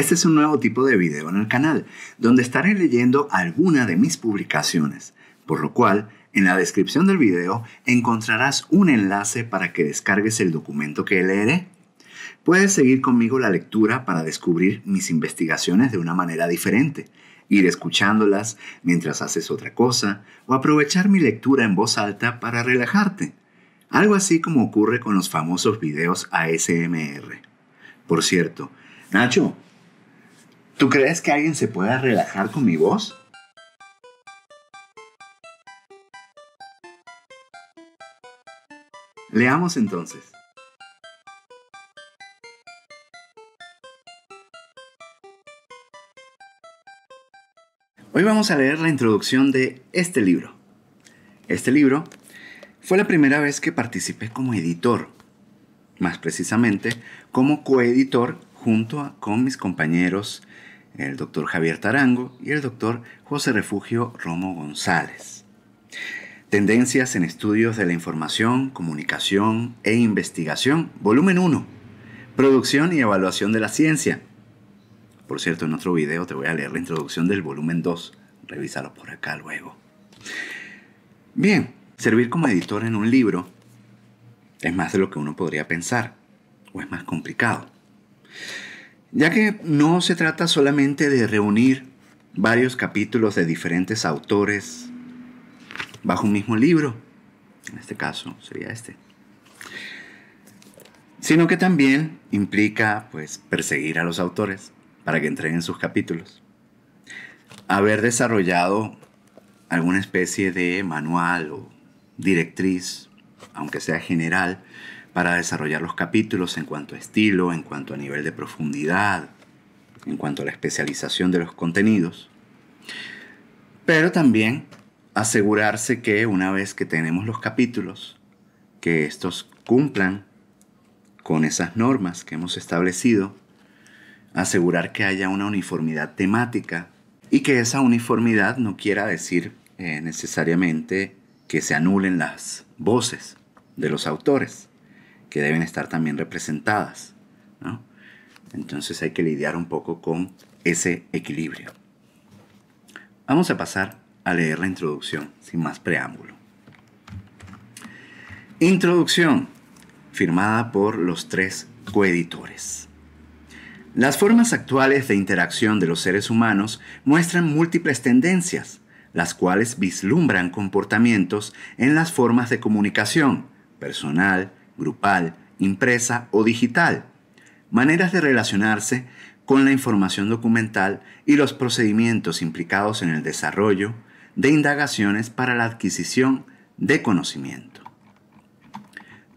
Este es un nuevo tipo de video en el canal, donde estaré leyendo alguna de mis publicaciones, por lo cual, en la descripción del video encontrarás un enlace para que descargues el documento que leeré. Puedes seguir conmigo la lectura para descubrir mis investigaciones de una manera diferente, ir escuchándolas mientras haces otra cosa o aprovechar mi lectura en voz alta para relajarte. Algo así como ocurre con los famosos videos ASMR. Por cierto, Nacho, ¿Tú crees que alguien se pueda relajar con mi voz? Leamos entonces. Hoy vamos a leer la introducción de este libro. Este libro fue la primera vez que participé como editor, más precisamente como coeditor junto con mis compañeros el doctor Javier Tarango y el doctor José Refugio Romo González. Tendencias en Estudios de la Información, Comunicación e Investigación, volumen 1. Producción y evaluación de la ciencia. Por cierto, en otro video te voy a leer la introducción del volumen 2. Revisarlo por acá luego. Bien, servir como editor en un libro es más de lo que uno podría pensar, o es más complicado. Ya que no se trata solamente de reunir varios capítulos de diferentes autores bajo un mismo libro, en este caso sería este, sino que también implica pues perseguir a los autores para que entreguen sus capítulos. Haber desarrollado alguna especie de manual o directriz, aunque sea general, para desarrollar los capítulos en cuanto a estilo, en cuanto a nivel de profundidad, en cuanto a la especialización de los contenidos, pero también asegurarse que una vez que tenemos los capítulos, que estos cumplan con esas normas que hemos establecido, asegurar que haya una uniformidad temática y que esa uniformidad no quiera decir eh, necesariamente que se anulen las voces de los autores, que deben estar también representadas. Entonces hay que lidiar un poco con ese equilibrio. Vamos a pasar a leer la introducción sin más preámbulo. Introducción, firmada por los tres coeditores. Las formas actuales de interacción de los seres humanos muestran múltiples tendencias, las cuales vislumbran comportamientos en las formas de comunicación, personal, grupal, impresa o digital, maneras de relacionarse con la información documental y los procedimientos implicados en el desarrollo de indagaciones para la adquisición de conocimiento.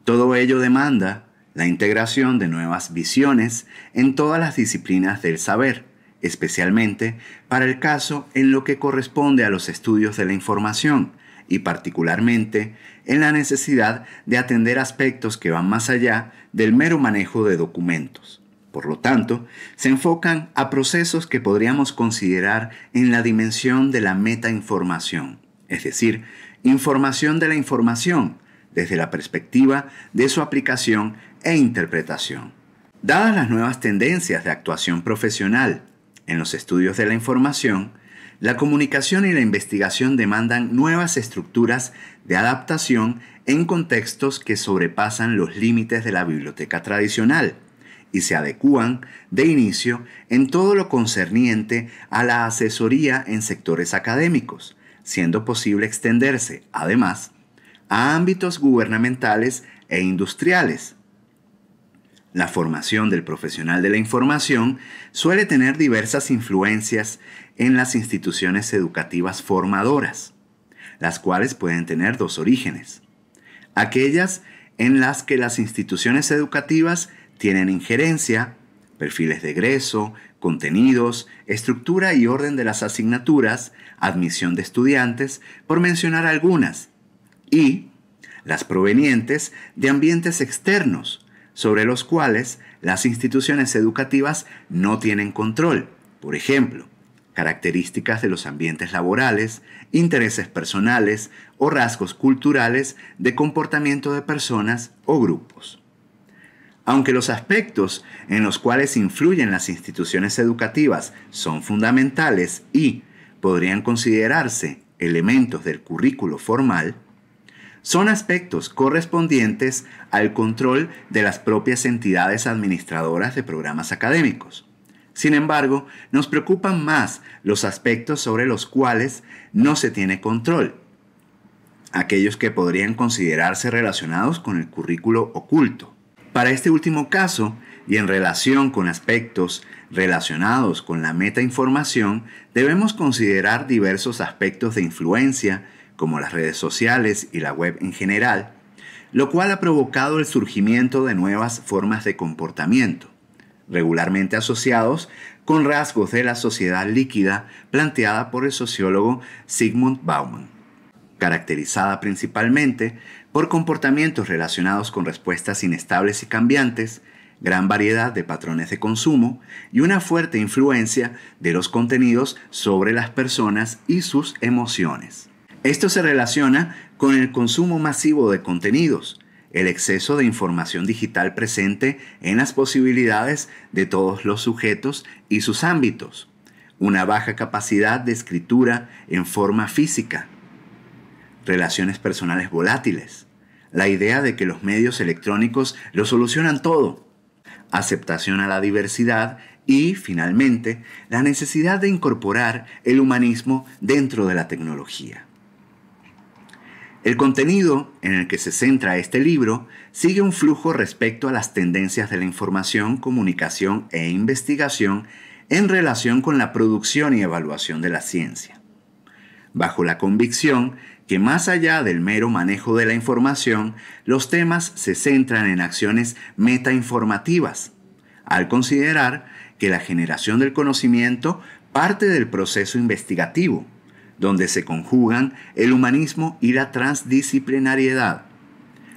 Todo ello demanda la integración de nuevas visiones en todas las disciplinas del saber, especialmente para el caso en lo que corresponde a los estudios de la información, y particularmente en la necesidad de atender aspectos que van más allá del mero manejo de documentos. Por lo tanto, se enfocan a procesos que podríamos considerar en la dimensión de la metainformación, es decir, información de la información desde la perspectiva de su aplicación e interpretación. Dadas las nuevas tendencias de actuación profesional en los estudios de la información, la comunicación y la investigación demandan nuevas estructuras de adaptación en contextos que sobrepasan los límites de la biblioteca tradicional y se adecúan de inicio en todo lo concerniente a la asesoría en sectores académicos, siendo posible extenderse, además, a ámbitos gubernamentales e industriales, la formación del profesional de la información suele tener diversas influencias en las instituciones educativas formadoras, las cuales pueden tener dos orígenes. Aquellas en las que las instituciones educativas tienen injerencia, perfiles de egreso, contenidos, estructura y orden de las asignaturas, admisión de estudiantes, por mencionar algunas, y las provenientes de ambientes externos, sobre los cuales las instituciones educativas no tienen control. Por ejemplo, características de los ambientes laborales, intereses personales o rasgos culturales de comportamiento de personas o grupos. Aunque los aspectos en los cuales influyen las instituciones educativas son fundamentales y podrían considerarse elementos del currículo formal, son aspectos correspondientes al control de las propias entidades administradoras de programas académicos. Sin embargo, nos preocupan más los aspectos sobre los cuales no se tiene control, aquellos que podrían considerarse relacionados con el currículo oculto. Para este último caso, y en relación con aspectos relacionados con la metainformación, debemos considerar diversos aspectos de influencia, como las redes sociales y la web en general, lo cual ha provocado el surgimiento de nuevas formas de comportamiento, regularmente asociados con rasgos de la sociedad líquida planteada por el sociólogo Sigmund Bauman, caracterizada principalmente por comportamientos relacionados con respuestas inestables y cambiantes, gran variedad de patrones de consumo y una fuerte influencia de los contenidos sobre las personas y sus emociones. Esto se relaciona con el consumo masivo de contenidos, el exceso de información digital presente en las posibilidades de todos los sujetos y sus ámbitos, una baja capacidad de escritura en forma física, relaciones personales volátiles, la idea de que los medios electrónicos lo solucionan todo, aceptación a la diversidad y, finalmente, la necesidad de incorporar el humanismo dentro de la tecnología. El contenido en el que se centra este libro sigue un flujo respecto a las tendencias de la información, comunicación e investigación en relación con la producción y evaluación de la ciencia. Bajo la convicción que más allá del mero manejo de la información, los temas se centran en acciones metainformativas, al considerar que la generación del conocimiento parte del proceso investigativo donde se conjugan el humanismo y la transdisciplinariedad.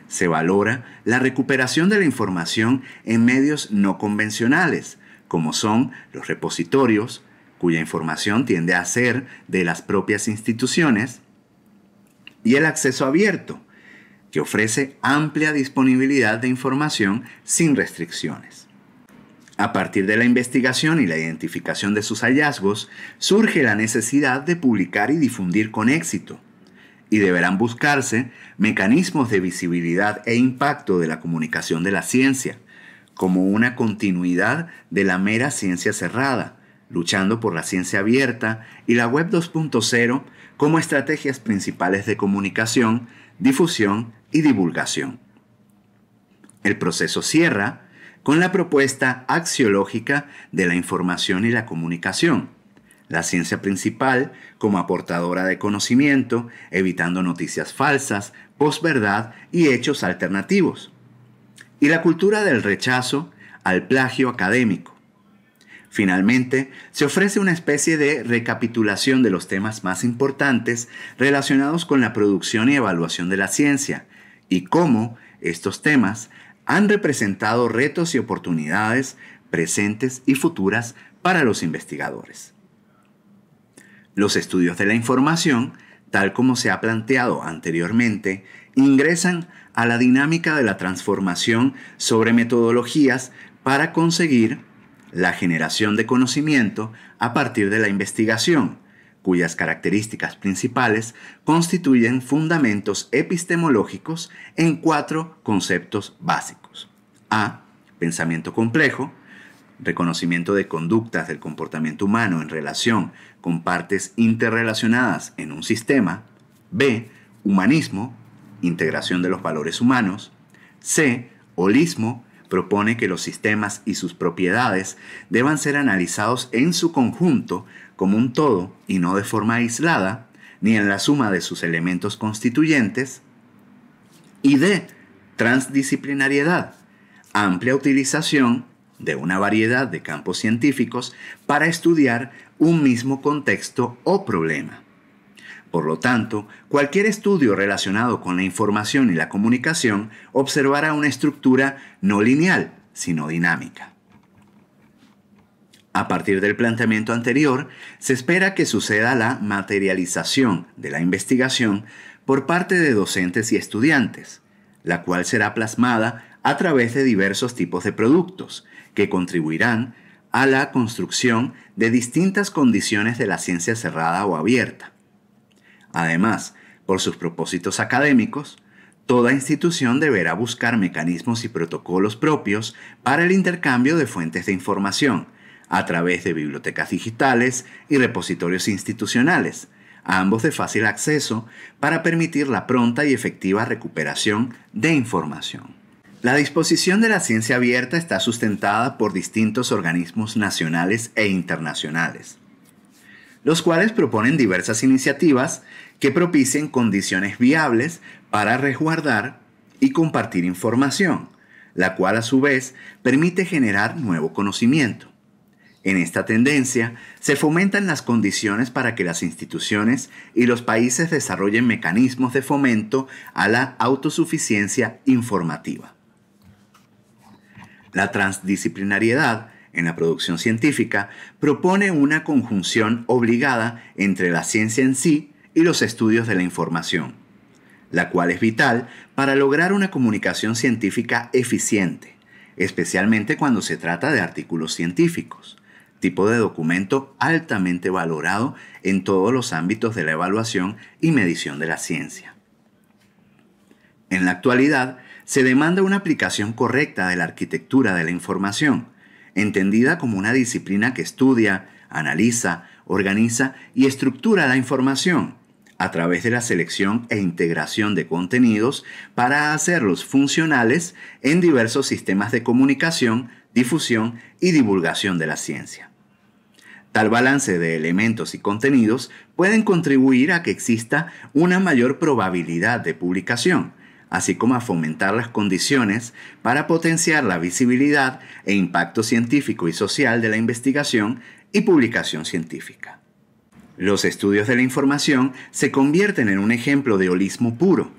Se valora la recuperación de la información en medios no convencionales, como son los repositorios, cuya información tiende a ser de las propias instituciones, y el acceso abierto, que ofrece amplia disponibilidad de información sin restricciones. A partir de la investigación y la identificación de sus hallazgos, surge la necesidad de publicar y difundir con éxito, y deberán buscarse mecanismos de visibilidad e impacto de la comunicación de la ciencia, como una continuidad de la mera ciencia cerrada, luchando por la ciencia abierta y la Web 2.0 como estrategias principales de comunicación, difusión y divulgación. El proceso cierra con la propuesta axiológica de la información y la comunicación, la ciencia principal como aportadora de conocimiento, evitando noticias falsas, posverdad y hechos alternativos, y la cultura del rechazo al plagio académico. Finalmente, se ofrece una especie de recapitulación de los temas más importantes relacionados con la producción y evaluación de la ciencia y cómo estos temas han representado retos y oportunidades presentes y futuras para los investigadores. Los estudios de la información, tal como se ha planteado anteriormente, ingresan a la dinámica de la transformación sobre metodologías para conseguir la generación de conocimiento a partir de la investigación, cuyas características principales constituyen fundamentos epistemológicos en cuatro conceptos básicos. A. Pensamiento complejo, reconocimiento de conductas del comportamiento humano en relación con partes interrelacionadas en un sistema. B. Humanismo, integración de los valores humanos. C. Holismo, propone que los sistemas y sus propiedades deban ser analizados en su conjunto como un todo y no de forma aislada, ni en la suma de sus elementos constituyentes, y de transdisciplinariedad, amplia utilización de una variedad de campos científicos para estudiar un mismo contexto o problema. Por lo tanto, cualquier estudio relacionado con la información y la comunicación observará una estructura no lineal, sino dinámica. A partir del planteamiento anterior, se espera que suceda la materialización de la investigación por parte de docentes y estudiantes, la cual será plasmada a través de diversos tipos de productos que contribuirán a la construcción de distintas condiciones de la ciencia cerrada o abierta, Además, por sus propósitos académicos, toda institución deberá buscar mecanismos y protocolos propios para el intercambio de fuentes de información, a través de bibliotecas digitales y repositorios institucionales, ambos de fácil acceso para permitir la pronta y efectiva recuperación de información. La disposición de la ciencia abierta está sustentada por distintos organismos nacionales e internacionales, los cuales proponen diversas iniciativas que propicien condiciones viables para resguardar y compartir información, la cual a su vez permite generar nuevo conocimiento. En esta tendencia se fomentan las condiciones para que las instituciones y los países desarrollen mecanismos de fomento a la autosuficiencia informativa. La transdisciplinariedad en la producción científica propone una conjunción obligada entre la ciencia en sí y los estudios de la información, la cual es vital para lograr una comunicación científica eficiente, especialmente cuando se trata de artículos científicos, tipo de documento altamente valorado en todos los ámbitos de la evaluación y medición de la ciencia. En la actualidad, se demanda una aplicación correcta de la arquitectura de la información, entendida como una disciplina que estudia, analiza, organiza y estructura la información, a través de la selección e integración de contenidos para hacerlos funcionales en diversos sistemas de comunicación, difusión y divulgación de la ciencia. Tal balance de elementos y contenidos pueden contribuir a que exista una mayor probabilidad de publicación, así como a fomentar las condiciones para potenciar la visibilidad e impacto científico y social de la investigación y publicación científica. Los estudios de la información se convierten en un ejemplo de holismo puro,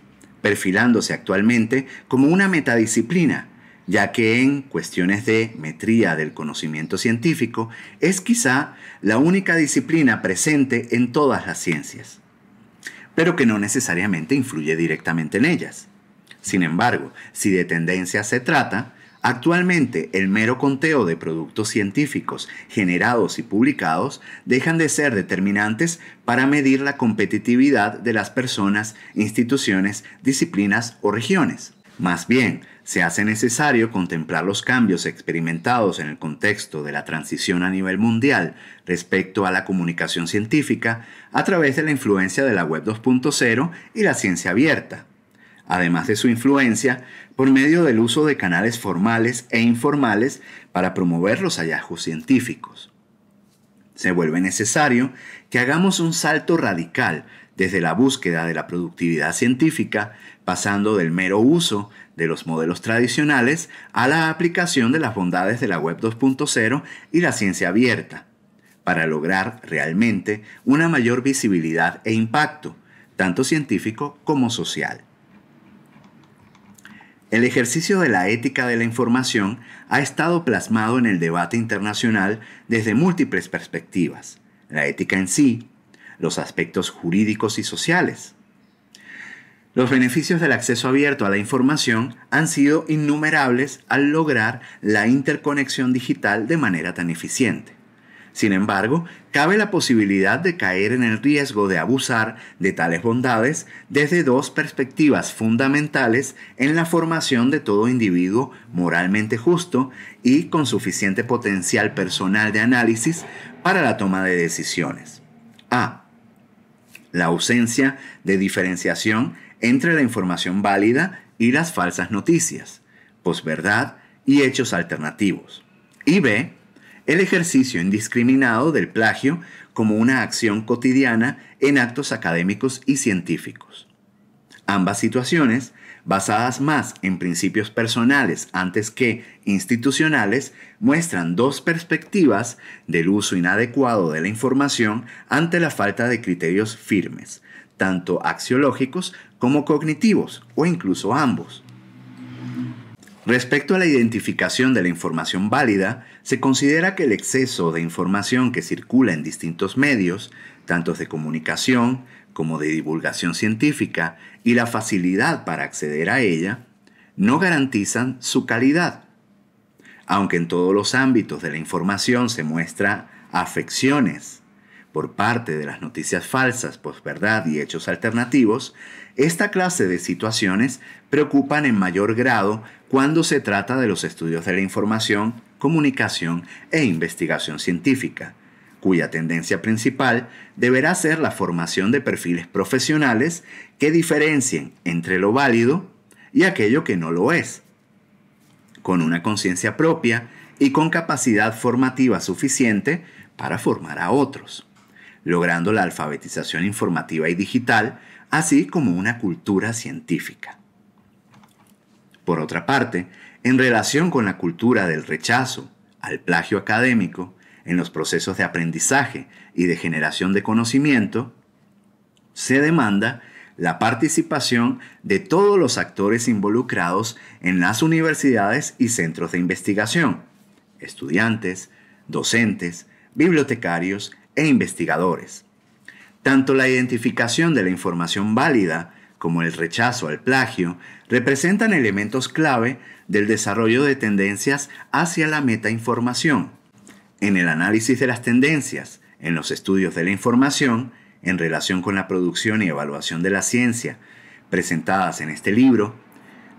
perfilándose actualmente como una metadisciplina, ya que en cuestiones de metría del conocimiento científico es quizá la única disciplina presente en todas las ciencias, pero que no necesariamente influye directamente en ellas. Sin embargo, si de tendencia se trata, Actualmente, el mero conteo de productos científicos generados y publicados dejan de ser determinantes para medir la competitividad de las personas, instituciones, disciplinas o regiones. Más bien, se hace necesario contemplar los cambios experimentados en el contexto de la transición a nivel mundial respecto a la comunicación científica a través de la influencia de la Web 2.0 y la ciencia abierta. Además de su influencia, por medio del uso de canales formales e informales para promover los hallazgos científicos. Se vuelve necesario que hagamos un salto radical desde la búsqueda de la productividad científica, pasando del mero uso de los modelos tradicionales a la aplicación de las bondades de la Web 2.0 y la ciencia abierta, para lograr realmente una mayor visibilidad e impacto, tanto científico como social. El ejercicio de la ética de la información ha estado plasmado en el debate internacional desde múltiples perspectivas, la ética en sí, los aspectos jurídicos y sociales. Los beneficios del acceso abierto a la información han sido innumerables al lograr la interconexión digital de manera tan eficiente. Sin embargo, cabe la posibilidad de caer en el riesgo de abusar de tales bondades desde dos perspectivas fundamentales en la formación de todo individuo moralmente justo y con suficiente potencial personal de análisis para la toma de decisiones. A. La ausencia de diferenciación entre la información válida y las falsas noticias, posverdad y hechos alternativos. Y B el ejercicio indiscriminado del plagio como una acción cotidiana en actos académicos y científicos. Ambas situaciones, basadas más en principios personales antes que institucionales, muestran dos perspectivas del uso inadecuado de la información ante la falta de criterios firmes, tanto axiológicos como cognitivos o incluso ambos. Respecto a la identificación de la información válida, se considera que el exceso de información que circula en distintos medios, tanto de comunicación como de divulgación científica, y la facilidad para acceder a ella, no garantizan su calidad. Aunque en todos los ámbitos de la información se muestra afecciones por parte de las noticias falsas, posverdad y hechos alternativos, esta clase de situaciones preocupan en mayor grado cuando se trata de los estudios de la información, comunicación e investigación científica, cuya tendencia principal deberá ser la formación de perfiles profesionales que diferencien entre lo válido y aquello que no lo es, con una conciencia propia y con capacidad formativa suficiente para formar a otros, logrando la alfabetización informativa y digital, así como una cultura científica. Por otra parte, en relación con la cultura del rechazo al plagio académico, en los procesos de aprendizaje y de generación de conocimiento, se demanda la participación de todos los actores involucrados en las universidades y centros de investigación, estudiantes, docentes, bibliotecarios e investigadores. Tanto la identificación de la información válida como el rechazo al plagio, representan elementos clave del desarrollo de tendencias hacia la metainformación. En el análisis de las tendencias, en los estudios de la información, en relación con la producción y evaluación de la ciencia, presentadas en este libro,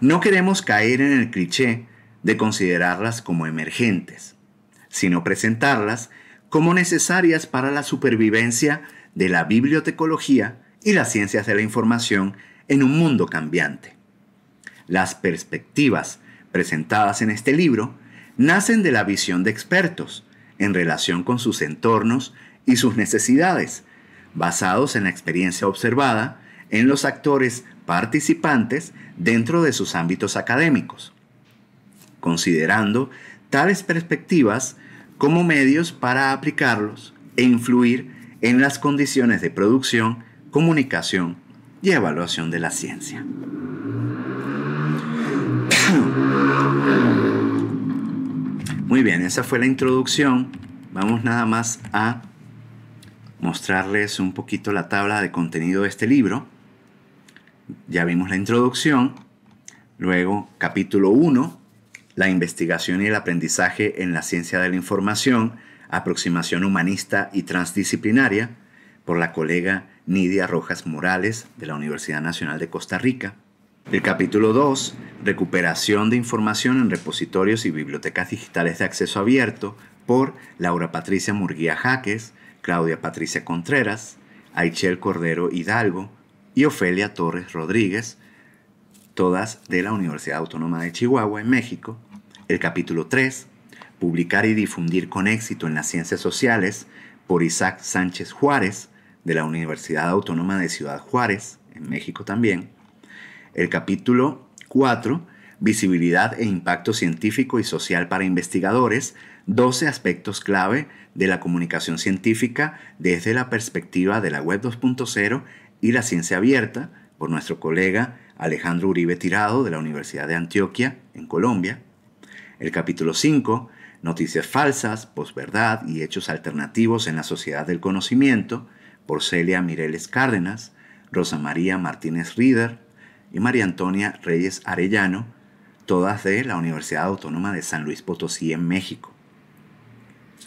no queremos caer en el cliché de considerarlas como emergentes, sino presentarlas como necesarias para la supervivencia de la bibliotecología y las ciencias de la información en un mundo cambiante. Las perspectivas presentadas en este libro nacen de la visión de expertos en relación con sus entornos y sus necesidades, basados en la experiencia observada en los actores participantes dentro de sus ámbitos académicos, considerando tales perspectivas como medios para aplicarlos e influir en las condiciones de producción, comunicación y evaluación de la ciencia. Muy bien, esa fue la introducción. Vamos nada más a mostrarles un poquito la tabla de contenido de este libro. Ya vimos la introducción. Luego, capítulo 1, la investigación y el aprendizaje en la ciencia de la información, aproximación humanista y transdisciplinaria, por la colega Nidia Rojas Morales de la Universidad Nacional de Costa Rica. El capítulo 2, Recuperación de información en repositorios y bibliotecas digitales de acceso abierto, por Laura Patricia Murguía Jaques, Claudia Patricia Contreras, Aichel Cordero Hidalgo y Ofelia Torres Rodríguez, todas de la Universidad Autónoma de Chihuahua en México. El capítulo 3, Publicar y difundir con éxito en las ciencias sociales, por Isaac Sánchez Juárez, de la Universidad Autónoma de Ciudad Juárez, en México también, el capítulo 4, Visibilidad e Impacto Científico y Social para Investigadores, 12 aspectos clave de la comunicación científica desde la perspectiva de la Web 2.0 y la ciencia abierta, por nuestro colega Alejandro Uribe Tirado de la Universidad de Antioquia, en Colombia. El capítulo 5, Noticias falsas, posverdad y hechos alternativos en la sociedad del conocimiento, por Celia Mireles Cárdenas, Rosa María Martínez Rieder y María Antonia Reyes Arellano, todas de la Universidad Autónoma de San Luis Potosí en México.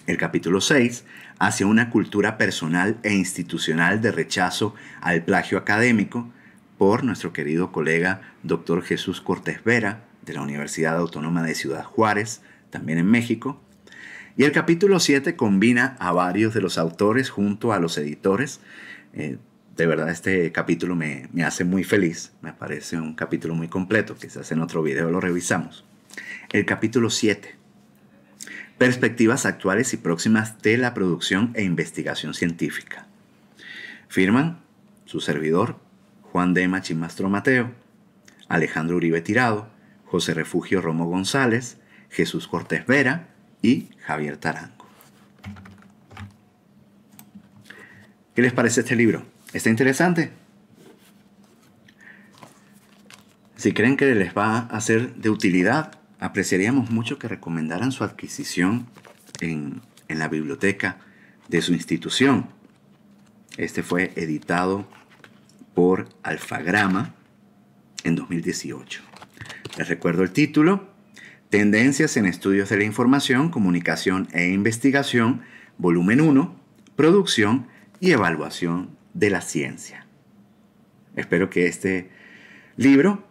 El capítulo 6, hacia una cultura personal e institucional de rechazo al plagio académico, por nuestro querido colega Dr. Jesús Cortés Vera, de la Universidad Autónoma de Ciudad Juárez, también en México, y el capítulo 7 combina a varios de los autores junto a los editores. Eh, de verdad este capítulo me, hace muy feliz, me parece un capítulo muy completo, quizás en otro video lo revisamos. El capítulo 7. Perspectivas actuales y próximas de la producción e investigación científica. Firman su servidor, Juan de Machimastro Mateo, Alejandro Uribe Tirado, José Refugio Romo González, Jesús Cortés Vera, y Javier Tarango. ¿Qué les parece este libro? ¿Está interesante? Si creen que les va a ser de utilidad, apreciaríamos mucho que recomendaran su adquisición en, en la biblioteca de su institución. Este fue editado por Alfagrama en 2018. Les recuerdo el título, Tendencias en Estudios de la Información, Comunicación e Investigación, volumen 1, Producción y Evaluación de la Ciencia. Espero que este libro,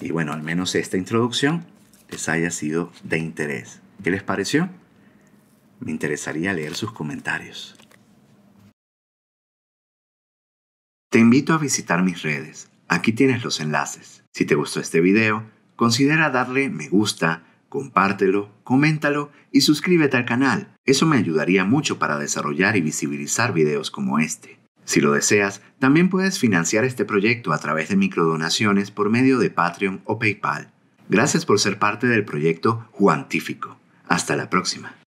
y bueno, al menos esta introducción, les haya sido de interés. ¿Qué les pareció? Me interesaría leer sus comentarios. Te invito a visitar mis redes. Aquí tienes los enlaces. Si te gustó este video, considera darle me gusta compártelo, coméntalo y suscríbete al canal. Eso me ayudaría mucho para desarrollar y visibilizar videos como este. Si lo deseas, también puedes financiar este proyecto a través de microdonaciones por medio de Patreon o PayPal. Gracias por ser parte del proyecto Juantífico. Hasta la próxima.